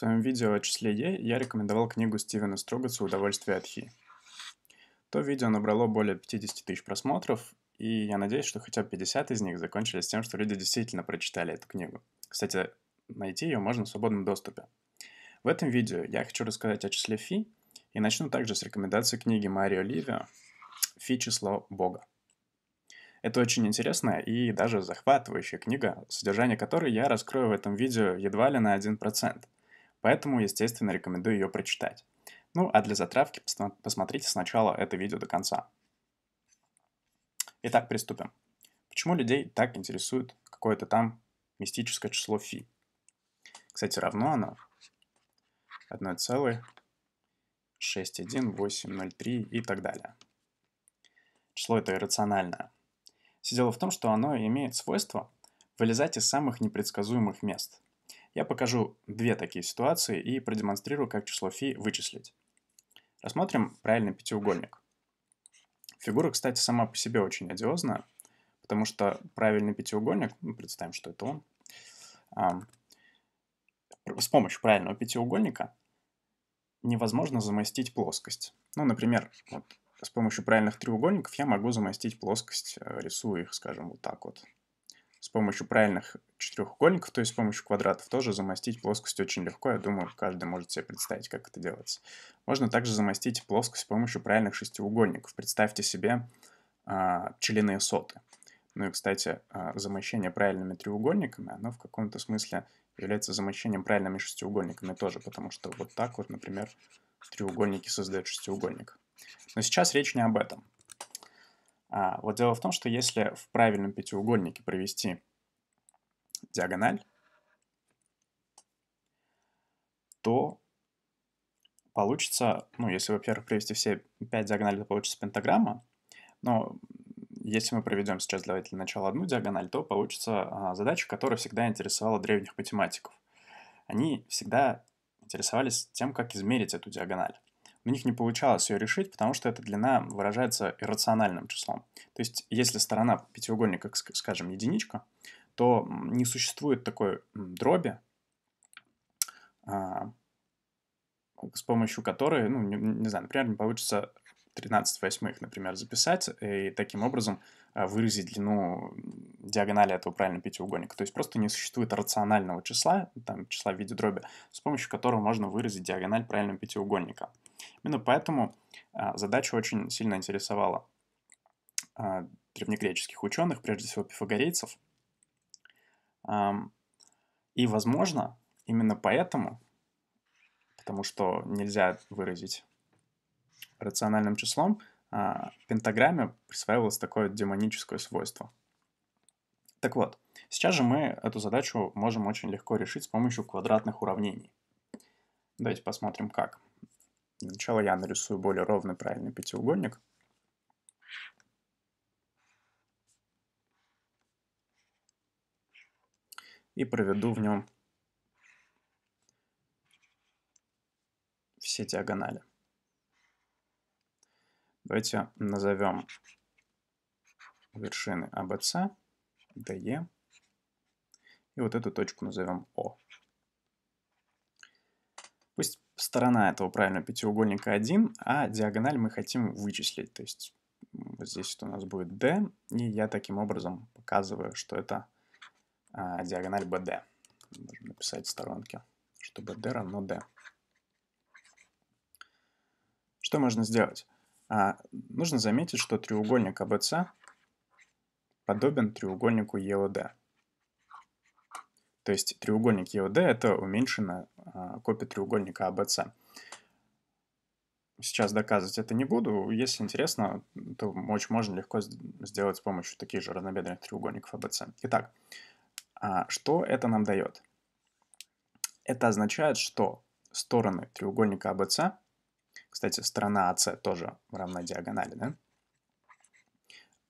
своем видео о числе Е я рекомендовал книгу Стивена Стругаца «Удовольствие от Хи». То видео набрало более 50 тысяч просмотров, и я надеюсь, что хотя бы 50 из них закончились тем, что люди действительно прочитали эту книгу. Кстати, найти ее можно в свободном доступе. В этом видео я хочу рассказать о числе фи и начну также с рекомендации книги Марио Ливио «Фи число Бога». Это очень интересная и даже захватывающая книга, содержание которой я раскрою в этом видео едва ли на 1%. Поэтому, естественно, рекомендую ее прочитать. Ну, а для затравки посмотрите сначала это видео до конца. Итак, приступим. Почему людей так интересует какое-то там мистическое число фи? Кстати, равно оно 1,61803 и так далее. Число это иррациональное. Все дело в том, что оно имеет свойство вылезать из самых непредсказуемых мест – я покажу две такие ситуации и продемонстрирую, как число φ вычислить. Рассмотрим правильный пятиугольник. Фигура, кстати, сама по себе очень одиозна, потому что правильный пятиугольник, ну, представим, что это он, а, с помощью правильного пятиугольника невозможно замостить плоскость. Ну, например, вот, с помощью правильных треугольников я могу замостить плоскость, э, рисую их, скажем, вот так вот с помощью правильных четырехугольников, то есть с помощью квадратов, тоже замостить плоскость очень легко. Я думаю, каждый может себе представить, как это делается. Можно также замостить плоскость с помощью правильных шестиугольников. Представьте себе а, пчелиные соты. Ну и, кстати, а, замощение правильными треугольниками, оно в каком-то смысле является замощением правильными шестиугольниками тоже, потому что вот так вот, например, треугольники создают шестиугольник. Но сейчас речь не об этом. А, вот дело в том, что если в правильном пятиугольнике провести диагональ, то получится, ну, если, во-первых, провести все пять диагоналей, то получится пентаграмма. Но если мы проведем сейчас, давайте для начала одну диагональ, то получится а, задача, которая всегда интересовала древних математиков. Они всегда интересовались тем, как измерить эту диагональ у них не получалось ее решить, потому что эта длина выражается иррациональным числом. То есть, если сторона пятиугольника, скажем, единичка, то не существует такой дроби, а, с помощью которой, ну, не, не знаю, например, не получится 13 восьмых, например, записать и таким образом а, выразить длину диагонали этого правильного пятиугольника. То есть просто не существует рационального числа, там, числа в виде дроби, с помощью которого можно выразить диагональ правильного пятиугольника. Именно поэтому а, задача очень сильно интересовала а, древнегреческих ученых, прежде всего пифагорейцев. И, возможно, именно поэтому, потому что нельзя выразить рациональным числом, а, пентаграмме присваивалось такое демоническое свойство. Так вот, сейчас же мы эту задачу можем очень легко решить с помощью квадратных уравнений. Давайте посмотрим как. Сначала я нарисую более ровный правильный пятиугольник. И проведу в нем все диагонали. Давайте назовем вершины АБС, ДЕ, и вот эту точку назовем О. Пусть сторона этого правильного пятиугольника 1, а диагональ мы хотим вычислить. То есть вот здесь вот у нас будет D, и я таким образом показываю, что это а, диагональ BD. Можем написать в сторонке, что BD равно D. Что можно сделать? А, нужно заметить, что треугольник ABC а подобен треугольнику EOD. То есть треугольник EOD — это уменьшенная а, копия треугольника ABC. А Сейчас доказывать это не буду. Если интересно, то очень можно легко сделать с помощью таких же равнобедренных треугольников ABC. А Итак, а, что это нам дает? Это означает, что стороны треугольника ABC — кстати, сторона АС тоже равна диагонали, да?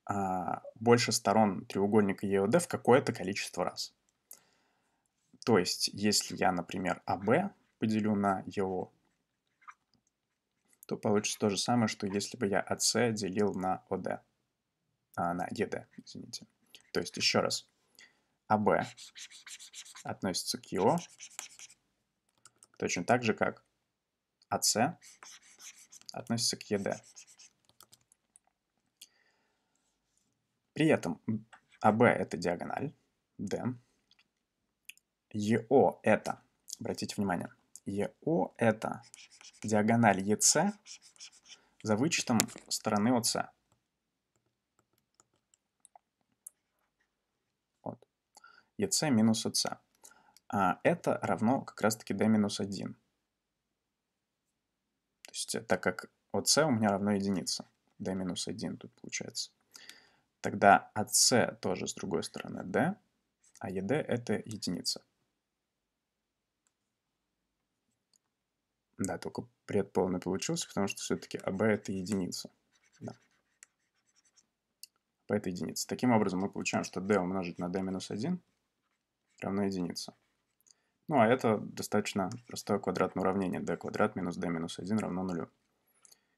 А, больше сторон треугольника ЕОД в какое-то количество раз. То есть, если я, например, АБ поделю на ЕО, то получится то же самое, что если бы я АС делил на ОД. А, на ЕД, извините. То есть, еще раз. АБ относится к ЕО точно так же, как АС относится к ЕД. При этом АБ это диагональ, Д. ЕО это, обратите внимание, ЕО это диагональ ЕС за вычетом стороны ОС. Вот. ЕС минус С. А это равно как раз-таки D минус 1 есть э, так как от у меня равно единице, d минус 1 тут получается. Тогда от тоже с другой стороны d, а ed это единица. Да, только бред полный получился, потому что все-таки АБ это единица. Да. АБ это единица. Таким образом мы получаем, что d умножить на d минус 1 равно единице. Ну, а это достаточно простое квадратное уравнение. d квадрат минус d минус 1 равно нулю.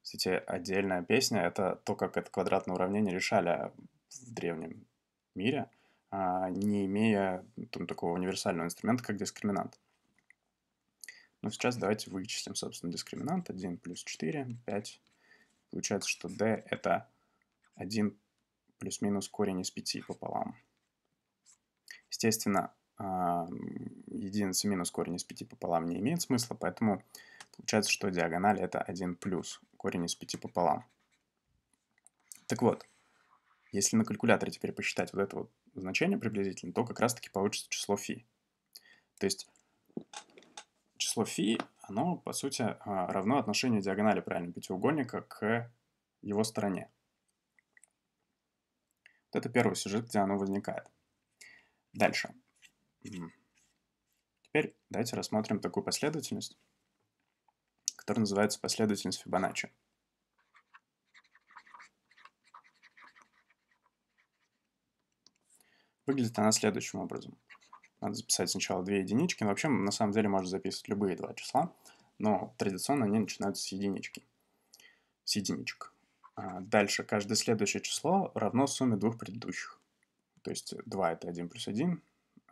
Кстати, отдельная песня — это то, как это квадратное уравнение решали а, в древнем мире, а, не имея там, такого универсального инструмента, как дискриминант. Но ну, сейчас давайте вычислим, собственно, дискриминант. 1 плюс 4, 5. Получается, что d — это 1 плюс-минус корень из 5 пополам. Естественно, а, единица минус корень из 5 пополам не имеет смысла, поэтому получается, что диагональ это 1 плюс корень из 5 пополам. Так вот, если на калькуляторе теперь посчитать вот это вот значение приблизительно, то как раз-таки получится число φ. То есть число φ, оно, по сути, а, равно отношению диагонали правильного пятиугольника к его стороне. Вот это первый сюжет, где оно возникает. Дальше. Теперь давайте рассмотрим такую последовательность, которая называется последовательность Фибоначчи. Выглядит она следующим образом. Надо записать сначала две единички. Но ну, вообще, на самом деле, можно записывать любые два числа, но традиционно они начинаются с единички. С единичек. А дальше каждое следующее число равно сумме двух предыдущих. То есть 2 это 1 плюс 1,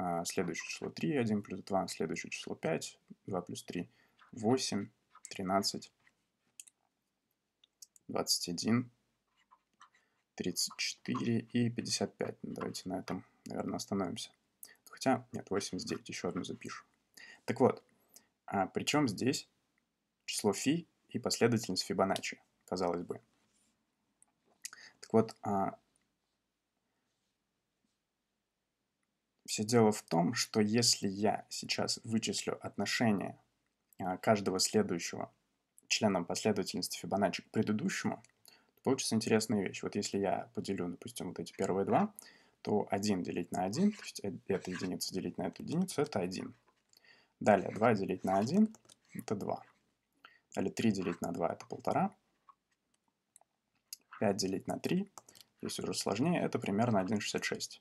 а, следующее число 3, 1 плюс 2, следующее число 5, 2 плюс 3, 8, 13, 21, 34 и 55. Ну, давайте на этом, наверное, остановимся. Хотя, нет, 89, еще одну запишу. Так вот, а причем здесь число фи и последовательность Фибоначчи, казалось бы. Так вот, а, Все дело в том, что если я сейчас вычислю отношение а, каждого следующего члена последовательности Фибоначчи к предыдущему, то получится интересная вещь. Вот если я поделю, допустим, вот эти первые два, то 1 делить на 1, то есть э, эта единица делить на эту единицу, это 1. Далее 2 делить на 1, это 2. Далее 3 делить на 2, это 1,5. 5 делить на 3, здесь уже сложнее, это примерно 1,66.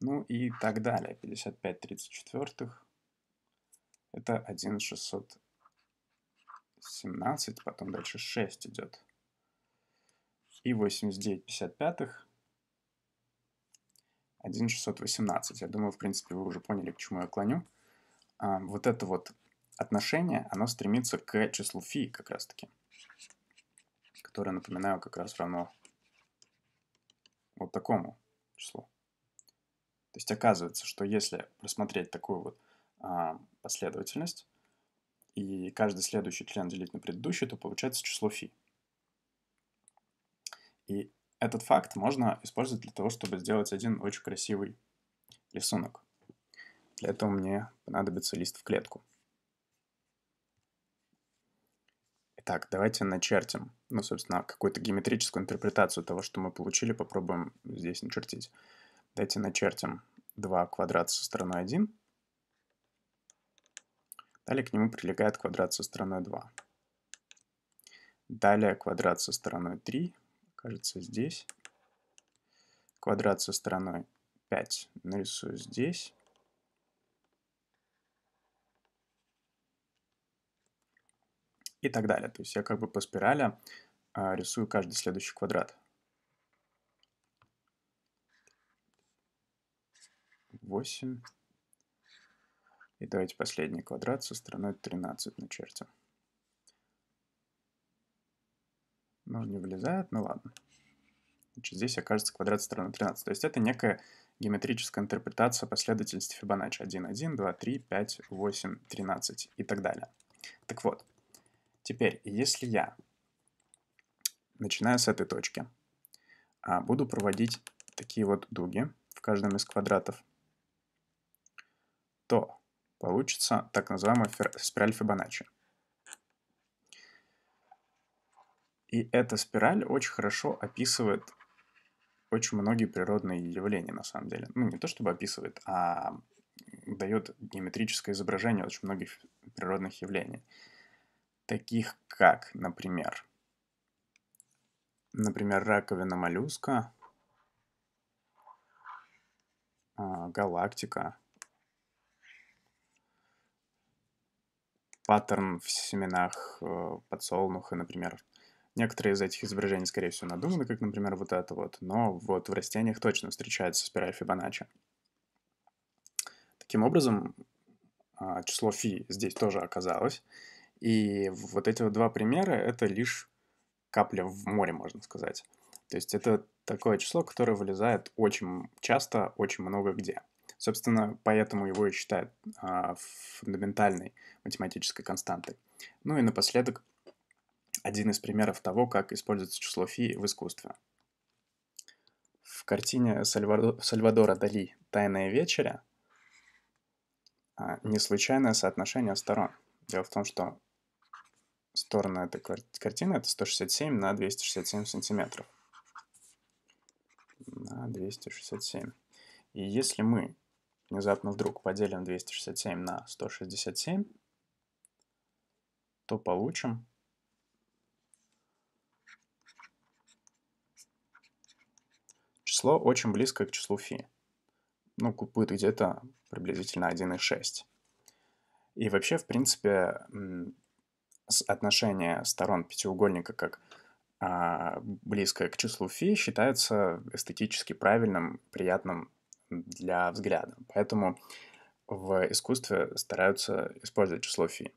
Ну и так далее. 55 34 это 1 617, потом дальше 6 идет. И 89 55 1 618. Я думаю, в принципе, вы уже поняли, к чему я клоню. А, вот это вот отношение, оно стремится к числу фи как раз-таки, которое, напоминаю, как раз равно вот такому числу. То есть оказывается, что если просмотреть такую вот а, последовательность и каждый следующий член делить на предыдущий, то получается число φ. И этот факт можно использовать для того, чтобы сделать один очень красивый рисунок. Для этого мне понадобится лист в клетку. Итак, давайте начертим, ну, собственно, какую-то геометрическую интерпретацию того, что мы получили, попробуем здесь начертить. Давайте начертим два квадрата со стороной 1. Далее к нему прилегает квадрат со стороной 2. Далее квадрат со стороной 3, кажется, здесь. Квадрат со стороной 5 нарисую здесь. И так далее. То есть я как бы по спирали а, рисую каждый следующий квадрат. 8. И давайте последний квадрат со стороной 13 начертим. Ну, не влезает, ну ладно. Значит, здесь окажется квадрат со стороны 13. То есть это некая геометрическая интерпретация последовательности Фибоначчи. 1, 1, 2, 3, 5, 8, 13 и так далее. Так вот, теперь, если я, начиная с этой точки, а, буду проводить такие вот дуги в каждом из квадратов, то получится так называемая спираль Фибоначчи. И эта спираль очень хорошо описывает очень многие природные явления, на самом деле. Ну, не то чтобы описывает, а дает геометрическое изображение очень многих природных явлений. Таких как, например, например, раковина моллюска, а, галактика, паттерн в семенах э, подсолнуха, например. Некоторые из этих изображений, скорее всего, надуманы, как, например, вот это вот, но вот в растениях точно встречается спираль Фибоначчи. Таким образом, а, число фи здесь тоже оказалось, и вот эти вот два примера — это лишь капля в море, можно сказать. То есть это такое число, которое вылезает очень часто, очень много где. Собственно, поэтому его и считают а, фундаментальной математической константой. Ну и напоследок, один из примеров того, как используется число фи в искусстве. В картине Сальвадо... Сальвадора Дали «Тайная вечеря» а, не случайное соотношение сторон. Дело в том, что стороны этой картины это 167 на 267 сантиметров. На 267. И если мы внезапно вдруг поделим 267 на 167, то получим число очень близко к числу фи, Ну, будет где-то приблизительно 1,6. И вообще, в принципе, отношение сторон пятиугольника как а, близкое к числу фи, считается эстетически правильным, приятным для взгляда. Поэтому в искусстве стараются использовать число фи.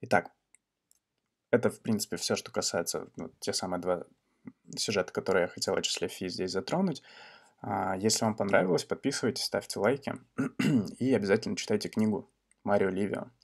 Итак, это, в принципе, все, что касается ну, те самые два сюжета, которые я хотел о числе фи здесь затронуть. А, если вам понравилось, подписывайтесь, ставьте лайки и обязательно читайте книгу Марио Ливио